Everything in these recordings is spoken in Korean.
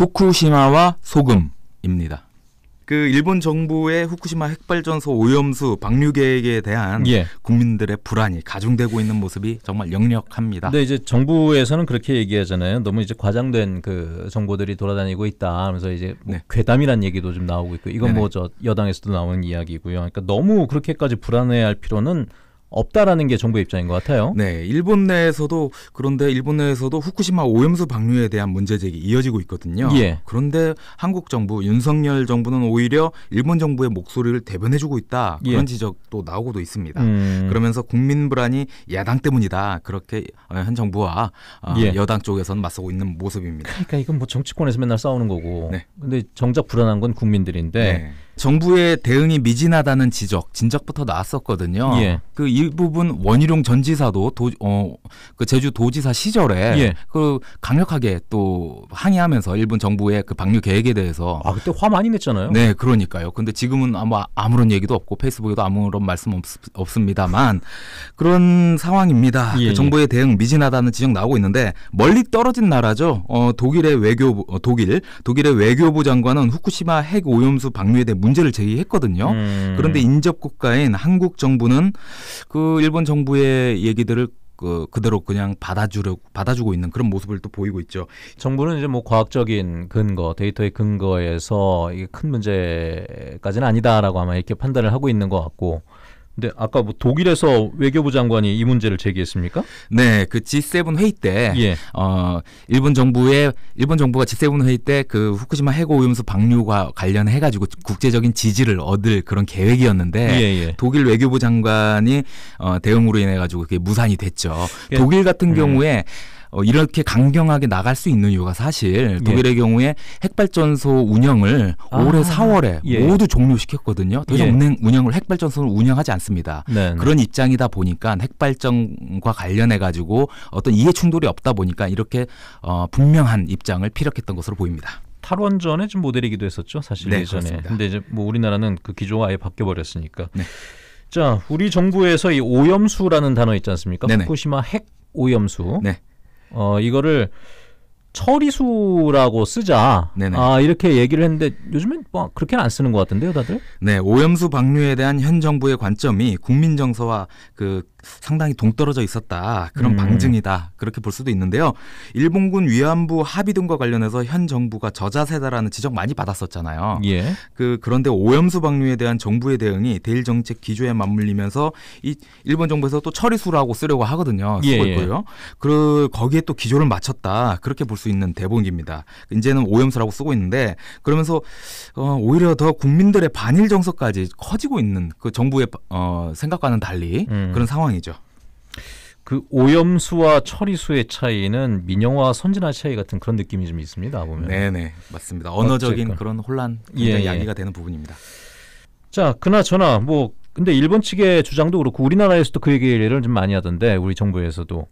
후쿠시마와 소금입니다. 그 일본 정부의 후쿠시마 핵발전소 오염수 방류 계획에 대한 예. 국민들의 불안이 가중되고 있는 모습이 정말 역력합니다. 근데 이제 정부에서는 그렇게 얘기하잖아요. 너무 이제 과장된 그 정보들이 돌아다니고 있다 하면서 이제 뭐 네. 괴담이란 얘기도 좀 나오고 있고 이건 뭐 저 여당에서도 나오는 이야기고요. 그러니까 너무 그렇게까지 불안해할 필요는 없다라는 게 정부의 입장인 것 같아요. 네, 일본 내에서도 그런데 일본 내에서도 후쿠시마 오염수 방류에 대한 문제 제기 이어지고 있거든요. 예. 그런데 한국 정부 윤석열 정부는 오히려 일본 정부의 목소리를 대변해주고 있다 예. 그런 예. 지적도 나오고도 있습니다. 음... 그러면서 국민 불안이 야당 때문이다 그렇게 어, 현 정부와 어, 예. 여당 쪽에서는 맞서고 있는 모습입니다. 그러니까 이건 뭐 정치권에서 맨날 싸우는 거고, 네. 근데 정작 불안한 건 국민들인데. 네. 정부의 대응이 미진하다는 지적, 진작부터 나왔었거든요. 예. 그이 부분 원희룡 전 지사도 도, 어, 그 제주 도지사 시절에 예. 그 강력하게 또 항의하면서 일본 정부의 그 방류 계획에 대해서 아 그때 화 많이 냈잖아요. 네, 그러니까요. 근데 지금은 아마 아무런 얘기도 없고 페이스북에도 아무런 말씀 없, 습니다만 그런 상황입니다. 예, 그 예. 정부의 대응 미진하다는 지적 나오고 있는데 멀리 떨어진 나라죠. 어, 독일의 외교 어, 독일 독일의 외교부 장관은 후쿠시마 핵 오염수 방류에 대해 문제를 제기했거든요. 음. 그런데 인접 국가인 한국 정부는 그 일본 정부의 얘기들을 그 그대로 그냥 받아주려 받아주고 있는 그런 모습을 또 보이고 있죠. 정부는 이제 뭐 과학적인 근거, 데이터의 근거에서 이게 큰 문제까지는 아니다라고 아마 이렇게 판단을 하고 있는 것 같고 근데 아까 뭐 독일에서 외교부 장관이 이 문제를 제기했습니까? 네, 그 G7 회의 때 예. 어, 일본 정부의 일본 정부가 G7 회의 때 그 후쿠시마 해고 오염수 방류와 관련해 가지고 국제적인 지지를 얻을 그런 계획이었는데 예예. 예. 독일 외교부 장관이 어, 대응으로 인해 가지고 그게 무산이 됐죠. 예. 독일 같은 음. 경우에 음. 어, 이렇게 강경하게 나갈 수 있는 이유가 사실 예. 독일의 예. 경우에 핵발전소 운영을 아. 올해 4월에 예. 모두 종료시켰거든요. 더 이상 예. 운 운영을 핵발전소를 운영하지 않습니다. 네 그런 입장이다 보니까 핵발전과 관련해 가지고 어떤 이해 충돌이 없다 보니까 이렇게 어, 분명한 입장을 피력했던 것으로 보입니다. 탈원전의 좀 모델이기도 했었죠, 사실 네, 예전에. 그렇 근데 이제 뭐 우리나라는 그 기조가 아예 바뀌어 버렸으니까. 네. 자, 우리 정부에서 이 오염수라는 단어 있지 않습니까? 네네. 후쿠시마 핵 오염수. 네. 어, 이거를 처리수라고 쓰자. 네네. 아 이렇게 얘기를 했는데 요즘엔 뭐 그렇게는 안 쓰는 것 같은데요, 다들? 네, 오염수 방류에 대한 현 정부의 관점이 국민 정서와 그 상당히 동떨어져 있었다. 그런 음. 방증이다. 그렇게 볼 수도 있는데요. 일본군 위안부 합의 등과 관련해서 현 정부가 저자세다라는 지적 많이 받았었잖아요. 예. 그 그런데 오염수 방류에 대한 정부의 대응이 대일 정책 기조에 맞물리면서 이 일본 정부에서 또 처리수라고 쓰려고 하거든요. 쓰고 예, 있고요. 예. 그 거기에 또 기조를 맞췄다. 그렇게 볼수 있는 대본입니다. 이제는 오염수라고 쓰고 있는데 그러면서 어, 오히려 더 국민들의 반일 정서까지 커지고 있는 그 정부의 어, 생각과는 달리 음. 그런 상황이죠. 그 오염수와 처리수의 차이는 민영화 선진화 차이 같은 그런 느낌이 좀 있습니다 보면. 네네 맞습니다. 언어적인 그런 혼란 굉장히 예, 예. 야기가 예. 되는 부분입니다. 자 그나저나 뭐 근데 일본 측의 주장도 그렇고 우리나라에서도 그 얘기를 좀 많이 하던데 우리 정부에서도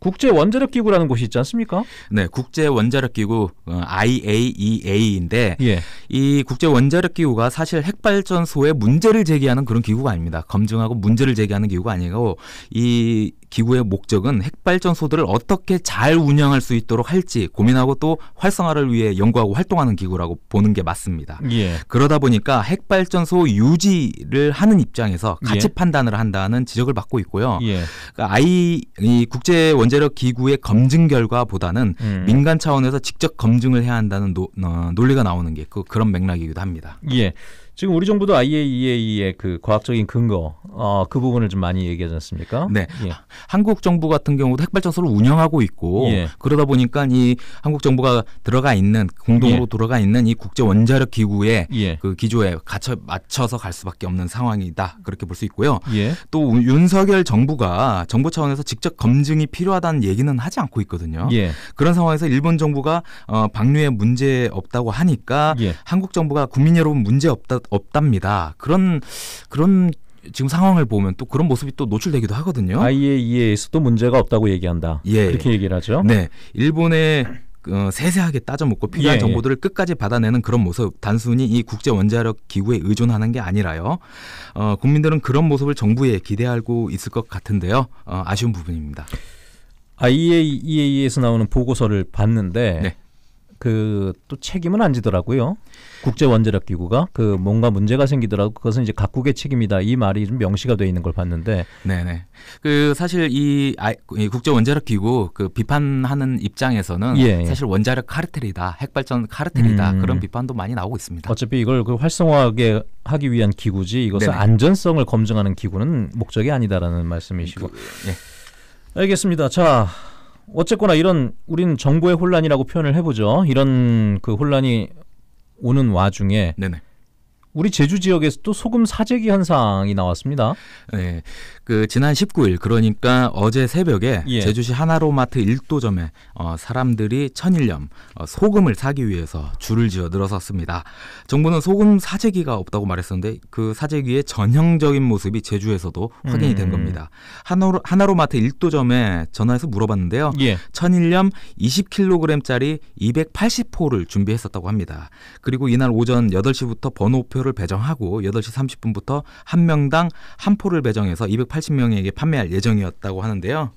국제 원자력 기구라는 곳이 있지 않습니까? 네, 국제 원자력 기구 어, IAEA인데 예. 이 국제 원자력 기구가 사실 핵발전소에 문제를 제기하는 그런 기구가 아닙니다. 검증하고 문제를 제기하는 기구가 아니고 이 기구의 목적은 핵발전소들을 어떻게 잘 운영할 수 있도록 할지 고민하고 또 활성화를 위해 연구하고 활동하는 기구라고 보는 게 맞습니다. 예. 그러다 보니까 핵발전소 유지를 하는 입장에서 가치 예. 판단을 한다는 지적을 받고 있고요. 예. 그러니까 아이 이 국제 원자력 기구의 검증 결과보다는 음. 민간 차원에서 직접 검증을 해야 한다는 노, 어, 논리가 나오는 게 그, 그런 맥락이기도 합니다. 예. 지금 우리 정부도 IAEA의 그 과학적인 근거 어, 그 부분을 좀 많이 얘기하지 않습니까? 네. 예. 한국 정부 같은 경우도 핵발전소를 운영하고 있고 예. 그러다 보니까 이 한국 정부가 들어가 있는 공동으로 예. 들어가 있는 이 국제 원자력 기구의 예. 그 기조에 갇혀 맞춰서 갈 수밖에 없는 상황이다 그렇게 볼 수 있고요. 예. 또 윤석열 정부가 정부 차원에서 직접 검증이 필요하다는 얘기는 하지 않고 있거든요. 예. 그런 상황에서 일본 정부가 어, 방류에 문제 없다고 하니까 한국 정부가 국민 여러분 문제 없다 없답니다. 그런 그런 지금 상황을 보면 또 그런 모습이 또 노출되기도 하거든요. IAEA에서도 문제가 없다고 얘기한다. 예. 그렇게 얘기를 하죠. 네, 일본의 어, 세세하게 따져 묻고 필요한 예, 예, 정보들을 끝까지 받아내는 그런 모습 단순히 이 국제 원자력 기구에 의존하는 게 아니라요 어, 국민들은 그런 모습을 정부에 기대하고 있을 것 같은데요 어, 아쉬운 부분입니다. IAEA에서 나오는 보고서를 봤는데 네. 그또 책임은 안 지더라고요. 국제 원자력 기구가 그 뭔가 문제가 생기더라고 그것은 이제 각국의 책임이다 이 말이 좀 명시가 돼 있는 걸 봤는데. 네네. 그 사실 이, 이 국제 원자력 기구 그 비판하는 입장에서는 예, 예. 사실 원자력 카르텔이다, 핵발전 카르텔이다 음. 그런 비판도 많이 나오고 있습니다. 어차피 이걸 그 활성화하게 하기 위한 기구지 이것은 네네. 안전성을 검증하는 기구는 목적이 아니다라는 말씀이시고. 그, 예. 알겠습니다. 자, 어쨌거나 이런 우리는 정부의 혼란이라고 표현을 해보죠. 이런 그 혼란이 오는 와중에 네네. 우리 제주 지역에서도 소금 사재기 현상이 나왔습니다. 네. 그 지난 19일 그러니까 어제 새벽에 예. 제주시 하나로마트 1도점에 어, 사람들이 천일염 어, 소금을 사기 위해서 줄을 지어 늘어섰습니다. 정부는 소금 사재기가 없다고 말했었는데 그 사재기의 전형적인 모습이 제주에서도 확인이 된 음. 겁니다. 하나로, 하나로마트 1도점에 전화해서 물어봤는데요. 예. 천일염 20kg짜리 280호를 준비했었다고 합니다. 그리고 이날 오전 8시부터 번호표를 포를 배정하고 8시 30분부터 한 명당 한 포를 배정해서 280명에게 판매할 예정이었다고 하는데요.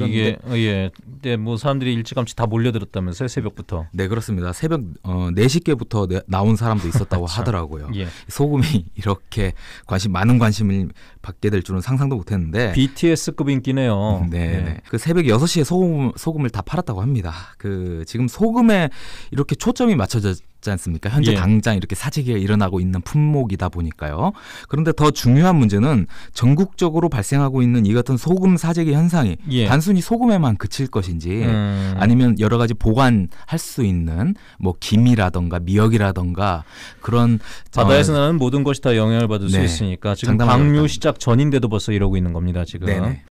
이게, 어, 예. 근뭐 사람들이 일찌감치 다몰려들었다면서 새벽부터. 네 그렇습니다. 새벽 어, 4시께부터 네, 나온 사람도 있었다고 아, 하더라고요. 예. 소금이 이렇게 관심 많은 관심을 받게 될 줄은 상상도 못했는데 BTS급 인기네요. 음, 네, 네, 네. 그 새벽 6시에 소금 소금을 다 팔았다고 합니다. 그 지금 소금에 이렇게 초점이 맞춰졌지 않습니까? 현재 예. 당장 이렇게 사재기가 일어나고 있는 품목이다 보니까요. 그런데 더 중요한 문제는 전국적으로 발생하고 있는 이 같은 소금 사재기 현상이 예. 단순히 소금에만 그칠 것인지 음. 아니면 여러 가지 보관할 수 있는 뭐 김이라던가 미역이라던가 그런 바다에서 어, 나는 모든 것이 다 영향을 받을 네. 수 있으니까 지금 방류 시장 시작 전인데도 벌써 이러고 있는 겁니다 지금. 네네.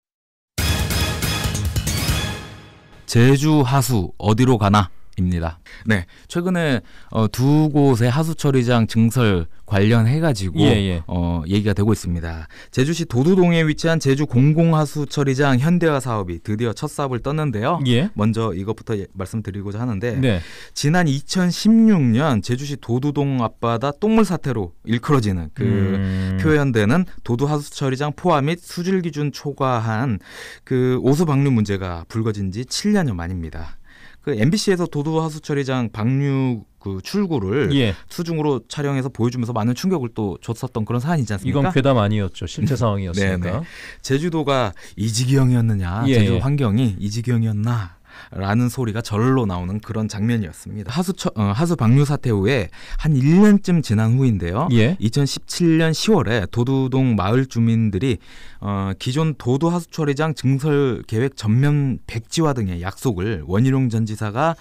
제주 하수 어디로 가나? 입니다. 네, 최근에 어, 두 곳의 하수 처리장 증설 관련해 가지고 예, 예. 어, 얘기가 되고 있습니다. 제주시 도두동에 위치한 제주 공공하수 처리장 현대화 사업이 드디어 첫 사업을 떴는데요. 예. 먼저 이것부터 예, 말씀드리고자 하는데 네. 지난 2016년 제주시 도두동 앞바다 똥물 사태로 일컬어지는 그 음... 표현되는 도두 하수 처리장 포함 및 수질 기준 초과한 그 오수 방류 문제가 불거진 지 7년여 만입니다. 그 MBC에서 도도 하수 처리장 방류 그 출구를 예. 수중으로 촬영해서 보여주면서 많은 충격을 또 줬었던 그런 사안이지 않습니까? 이건 괴담 아니었죠. 실제 상황이었으니까. 네, 네. 제주도가 이지기이었느냐 예. 제주 예. 환경이 이지기이었나 라는 소리가 절로 나오는 그런 장면이었습니다. 하수 처, 어, 하수 방류 사태 후에 한 1년쯤 지난 후인데요. 예. 2017년 10월에 도두동 마을 주민들이 어, 기존 도도 하수 처리장 증설 계획 전면 백지화 등의 약속을 원희룡 전 지사가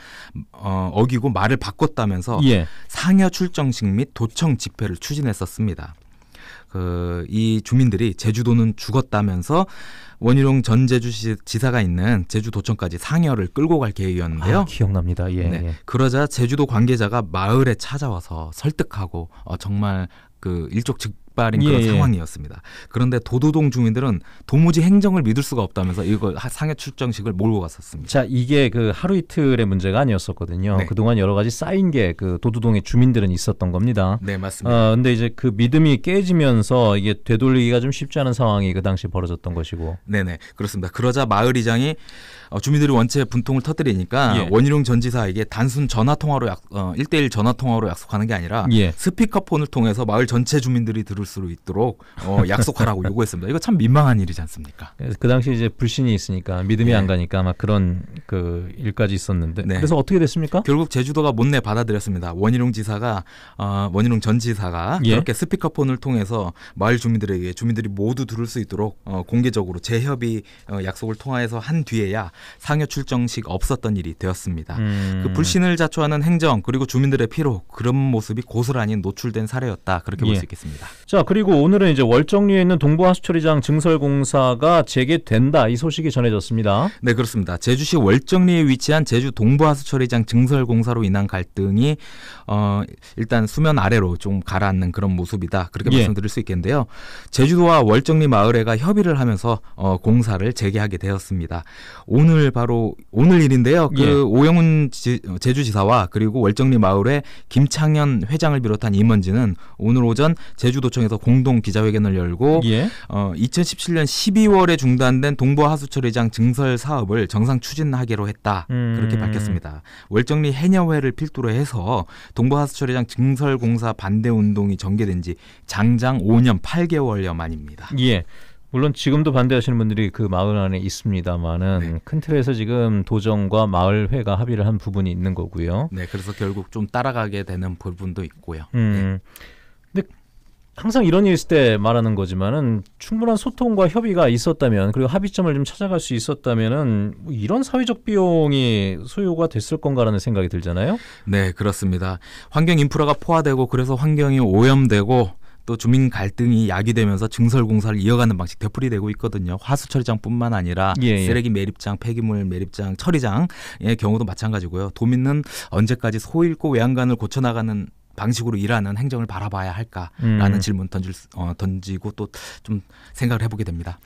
어, 어기고 말을 바꿨다면서 예. 상여 출정식 및 도청 집회를 추진했었습니다. 그이 주민들이 제주도는 죽었다면서 원희룡 전 제주지사가 있는 제주도청까지 상여를 끌고 갈 계획이었는데요. 아, 기억납니다. 예, 네. 예. 그러자 제주도 관계자가 마을에 찾아와서 설득하고 어, 정말 그일족즉 백발인 그런 예, 예. 상황이었습니다. 그런데 도도동 주민들은 도무지 행정을 믿을 수가 없다면서 이걸 상해 출정식을 몰고 갔었습니다. 자, 이게 그 하루 이틀의 문제가 아니었었거든요. 네. 그동안 여러 가지 쌓인 게 그 도도동의 주민들은 있었던 겁니다. 네, 맞습니다. 어, 근데 이제 그 믿음이 깨지면서 이게 되돌리기가 좀 쉽지 않은 상황이 그 당시 벌어졌던 것이고. 네, 네. 그렇습니다. 그러자 마을 이장이 어, 주민들이 원체 분통을 터뜨리니까 예. 원희룡 전 지사에게 단순 전화 통화로 약, 어, 1대1 전화 통화로 약속하는 게 아니라 예. 스피커폰을 통해서 마을 전체 주민들이 들을 수 있도록 어, 약속하라고 요구했습니다. 이거 참 민망한 일이지 않습니까? 그 당시 이제 불신이 있으니까 믿음이 네. 안 가니까 막 그런 그 일까지 있었는데 네. 그래서 어떻게 됐습니까? 결국 제주도가 못내 받아들였습니다. 원희룡 지사가 어, 원희룡 전 지사가 예? 그렇게 스피커폰을 통해서 마을 주민들에게 주민들이 모두 들을 수 있도록 어, 공개적으로 재협의 어, 약속을 통해서한 뒤에야 상여 출정식 없었던 일이 되었습니다. 음... 그 불신을 자초하는 행정 그리고 주민들의 피로 그런 모습이 고스란히 노출된 사례였다 그렇게 예. 볼수 있겠습니다. 자 자, 그리고 오늘은 이제 월정리에 있는 동부하수처리장 증설공사가 재개된다 이 소식이 전해졌습니다. 네, 그렇습니다. 제주시 월정리에 위치한 제주 동부하수처리장 증설공사로 인한 갈등이 어, 일단 수면 아래로 좀 가라앉는 그런 모습이다. 그렇게 예. 말씀드릴 수 있겠는데요. 제주도와 월정리 마을회가 협의를 하면서 어, 공사를 재개하게 되었습니다. 오늘 바로 오늘 일인데요. 그 예. 오영훈 지, 제주지사와 그리고 월정리 마을회 김창현 회장을 비롯한 임원진은 오늘 오전 제주도청에 대통에서 공동 기자회견을 열고 예. 어, 2017년 12월에 중단된 동부하수처 리장 증설 사업을 정상 추진하기로 했다 음. 그렇게 밝혔습니다. 월정리 해녀회를 필두로 해서 동부하수처 리장 증설 공사 반대 운동이 전개된 지 장장 5년 8개월여 만입니다. 예. 물론 지금도 반대하시는 분들이 그 마을 안에 있습니다만은 네. 큰 틀에서 지금 도정과 마을회가 합의를 한 부분이 있는 거고요. 네, 그래서 결국 좀 따라가게 되는 부분도 있고요. 음. 네. 항상 이런 일 있을 때 말하는 거지만은 충분한 소통과 협의가 있었다면 그리고 합의점을 좀 찾아갈 수 있었다면은 뭐 이런 사회적 비용이 소요가 됐을 건가라는 생각이 들잖아요. 네, 그렇습니다. 환경 인프라가 포화되고 그래서 환경이 오염되고 또 주민 갈등이 야기되면서 증설 공사를 이어가는 방식 되풀이되고 있거든요. 화수 처리장뿐만 아니라 예, 예. 쓰레기 매립장, 폐기물 매립장, 처리장의 예, 경우도 마찬가지고요. 도민은 언제까지 소잃고 외양간을 고쳐 나가는 방식으로 일하는 행정을 바라봐야 할까라는 음. 질문 던질, 어, 던지고 또 좀 생각을 해보게 됩니다.